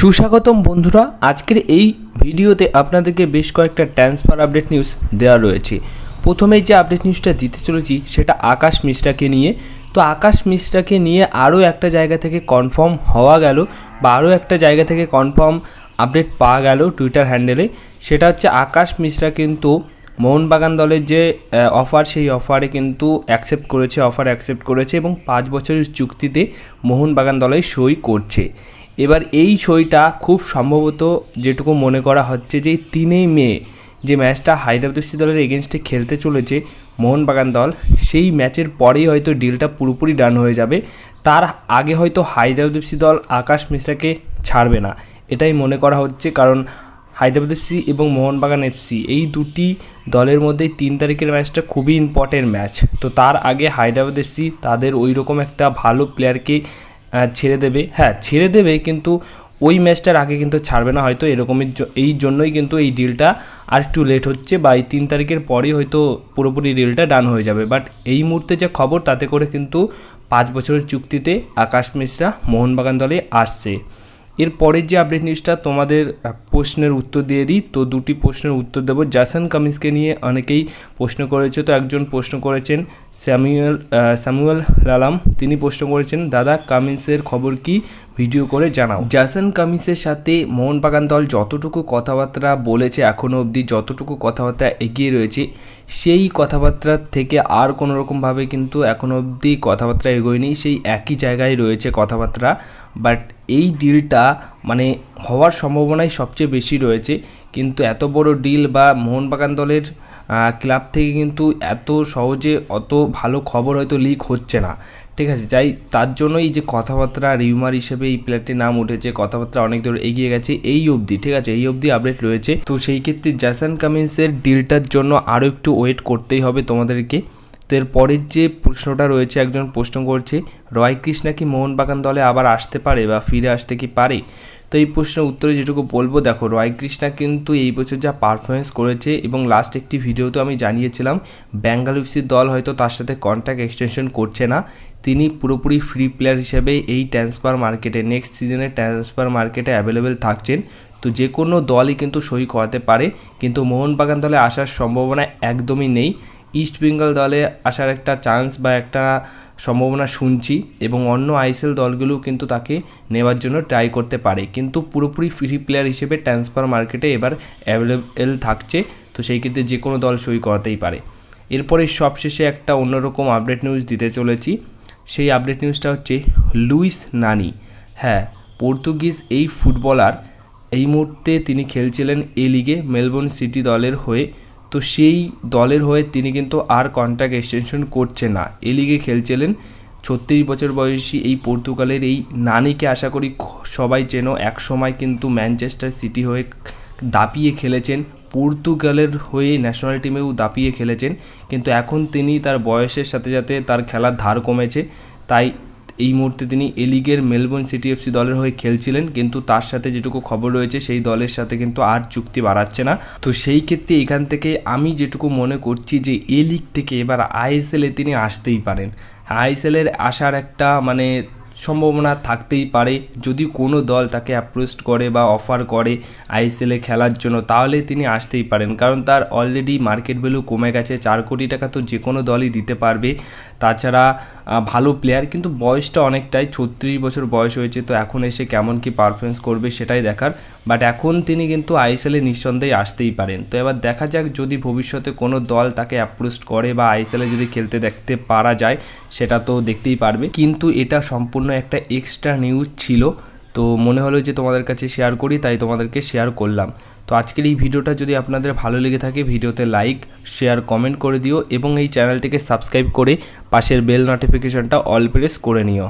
সুস্বাগতম বন্ধুরা আজকের এই ভিডিওতে আপনাদেরকে বেশ কয়েকটা ট্রান্সফার আপডেট নিউজ দেওয়া রয়েছে প্রথমেই যে আপডেট নিউজটা দিতে চলেছি সেটা আকাশ মিশ্রাকে নিয়ে তো আকাশ মিশ্রাকে নিয়ে আরও একটা জায়গা থেকে কনফার্ম হওয়া গেল বা আরও একটা জায়গা থেকে কনফার্ম আপডেট পাওয়া গেল টুইটার হ্যান্ডেলে সেটা হচ্ছে আকাশ মিশ্রা কিন্তু মোহনবাগান দলের যে অফার সেই অফারে কিন্তু অ্যাকসেপ্ট করেছে অফার অ্যাকসেপ্ট করেছে এবং পাঁচ বছরের চুক্তিতে মোহনবাগান দলে সই করছে এবার এই ছইটা খুব সম্ভবত যেটুকু মনে করা হচ্ছে যে তিনেই মে যে ম্যাচটা হায়দ্রাবাদ এফসি দলের এগেনস্টে খেলতে চলেছে মোহনবাগান দল সেই ম্যাচের পরেই হয়তো ডিলটা পুরোপুরি ডান হয়ে যাবে তার আগে হয়তো হায়দ্রাবাদ এফসি দল আকাশ মিশ্রাকে ছাড়বে না এটাই মনে করা হচ্ছে কারণ হায়দ্রাবাদ এফসি এবং মোহনবাগান এফসি এই দুটি দলের মধ্যে তিন তারিখের ম্যাচটা খুবই ইম্পর্টেন্ট ম্যাচ তো তার আগে হায়দ্রাবাদ এফসি তাদের ওই রকম একটা ভালো প্লেয়ারকে ছেড়ে দেবে হ্যাঁ ছেড়ে দেবে কিন্তু ওই ম্যাচটার আগে কিন্তু ছাড়বে না হয়তো এরকমই এই জন্যই কিন্তু এই ডিলটা আর একটু লেট হচ্ছে বা এই তিন তারিখের পরেই হয়তো পুরোপুরি ডিলটা ডান হয়ে যাবে বাট এই মুহূর্তে যে খবর তাতে করে কিন্তু পাঁচ বছরের চুক্তিতে আকাশ মিশ্রা মোহনবাগান দলে আসছে এর পরের যে আপডেট নিউজটা তোমাদের প্রশ্নের উত্তর দিয়ে দিই তো দুটি প্রশ্নের উত্তর দেবো জাসান কামিজকে নিয়ে অনেকেই প্রশ্ন করেছে তো একজন প্রশ্ন করেছেন স্যামুয়েল স্যামুয়েল লালাম তিনি প্রশ্ন করেছেন দাদা কামিন্সের খবর কি ভিডিও করে জানাও জাসান কামিসের সাথে মোহনবাগান দল যতটুকু কথাবার্তা বলেছে এখনও অবধি যতটুকু কথাবার্তা এগিয়ে রয়েছে সেই কথাবার্তার থেকে আর কোনো রকমভাবে কিন্তু এখনও অবধি কথাবার্তা এগোয়নি সেই একই জায়গায় রয়েছে কথাবার্তা বাট এই ডিলটা মানে হওয়ার সম্ভাবনাই সবচেয়ে বেশি রয়েছে কিন্তু এত বড় ডিল বা মোহনবাগান দলের ক্লাব থেকে কিন্তু এত সহজে অত ভালো খবর হয়তো লিক হচ্ছে না ঠিক আছে যাই তার জন্যই যে কথাবার্তা রিউমার হিসেবে এই প্লেয়ারটির নাম উঠেছে কথাবার্তা অনেক দূর এগিয়ে গেছে এই অবধি ঠিক আছে এই অবধি আপডেট রয়েছে তো সেই ক্ষেত্রে জ্যাসন কামিন্সের ডিলটার জন্য আরও একটু ওয়েট করতেই হবে তোমাদেরকে তো এর পরের যে প্রশ্নটা রয়েছে একজন প্রশ্ন করছে রয় কৃষ্ণা কি মোহনবাগান দলে আবার আসতে পারে বা ফিরে আসতে কি পারে তো এই প্রশ্নের উত্তরে যেটুকু বলবো দেখো রয় কৃষ্ণা কিন্তু এই বছর যা পারফরমেন্স করেছে এবং লাস্ট একটি ভিডিওতে আমি জানিয়েছিলাম বেঙ্গাল এফসির দল হয়তো তার সাথে কন্ট্যাক্ট এক্সটেনশন করছে না তিনি পুরোপুরি ফ্রি প্লেয়ার হিসেবে এই ট্রান্সফার মার্কেটে নেক্সট সিজনে ট্রান্সফার মার্কেটে অ্যাভেলেবেল থাকছেন তো যে কোনো দলই কিন্তু সই করাতে পারে কিন্তু মোহনবাগান দলে আসার সম্ভাবনা একদমই নেই ইস্ট বেঙ্গল দলে আসার একটা চান্স বা একটা সম্ভাবনা শুনছি এবং অন্য আইএসএল দলগুলোও কিন্তু তাকে নেওয়ার জন্য ট্রাই করতে পারে কিন্তু পুরোপুরি ফ্রি প্লেয়ার হিসেবে ট্রান্সফার মার্কেটে এবার অ্যাভেলেবেল থাকছে তো সেই ক্ষেত্রে যে কোনো দল সই করাতেই পারে এরপরে সবশেষে একটা অন্যরকম আপডেট নিউজ দিতে চলেছি সেই আপডেট নিউজটা হচ্ছে লুইস নানি হ্যাঁ পর্তুগিজ এই ফুটবলার এই মুহূর্তে তিনি খেলছিলেন এ লিগে মেলবোর্ন সিটি দলের হয়ে তো সেই দলের হয়ে তিনি কিন্তু আর কন্ট্রাক্ট এক্সটেনশন করছে না এ লিগে খেলছিলেন ছত্রিশ বছর বয়সী এই পর্তুগালের এই নানিকে আশা করি সবাই চেনো সময় কিন্তু ম্যানচেস্টার সিটি হয়ে দাপিয়ে খেলেছেন পর্তুগালের হয়ে ন্যাশনাল টিমেও দাপিয়ে খেলেছেন কিন্তু এখন তিনি তার বয়সের সাথে সাথে তার খেলার ধার কমেছে তাই এই মুহূর্তে তিনি এ লিগের মেলবোর্ন সিটি এফসি দলের হয়ে খেলছিলেন কিন্তু তার সাথে যেটুকু খবর রয়েছে সেই দলের সাথে কিন্তু আর চুক্তি বাড়াচ্ছে না তো সেই ক্ষেত্রে এখান থেকে আমি যেটুকু মনে করছি যে এ লিগ থেকে এবার আইএসএলে তিনি আসতেই পারেন আইএসএলের আসার একটা মানে সম্ভাবনা থাকতেই পারে যদি কোনো দল তাকে অ্যাপ্রোচ করে বা অফার করে আইএসএলে খেলার জন্য তাহলে তিনি আসতেই পারেন কারণ তার অলরেডি মার্কেট ভ্যালু কমে গেছে চার কোটি টাকা তো যে কোনো দলই দিতে পারবে তাছাড়া ভালো প্লেয়ার কিন্তু বয়সটা অনেকটাই ছত্রিশ বছর বয়স হয়েছে তো এখন এসে কেমন কি পারফরমেন্স করবে সেটাই দেখার বাট এখন তিনি কিন্তু আইএসএলে নিঃসন্দেহে আসতেই পারেন তো এবার দেখা যাক যদি ভবিষ্যতে কোনো দল তাকে অ্যাপ্রোচ করে বা আইএসএলে যদি খেলতে দেখতে পারা যায় সেটা তো দেখতেই পারবে কিন্তু এটা সম্পূর্ণ একটা এক্সট্রা নিউজ ছিল তো মনে হলো যে তোমাদের কাছে শেয়ার করি তাই তোমাদেরকে শেয়ার করলাম তো আজকের এই ভিডিওটা যদি আপনাদের ভালো লেগে থাকে ভিডিওতে লাইক শেয়ার কমেন্ট করে দিও এবং এই চ্যানেলটিকে সাবস্ক্রাইব করে পাশের বেল নোটিফিকেশনটা অল প্রেস করে নিও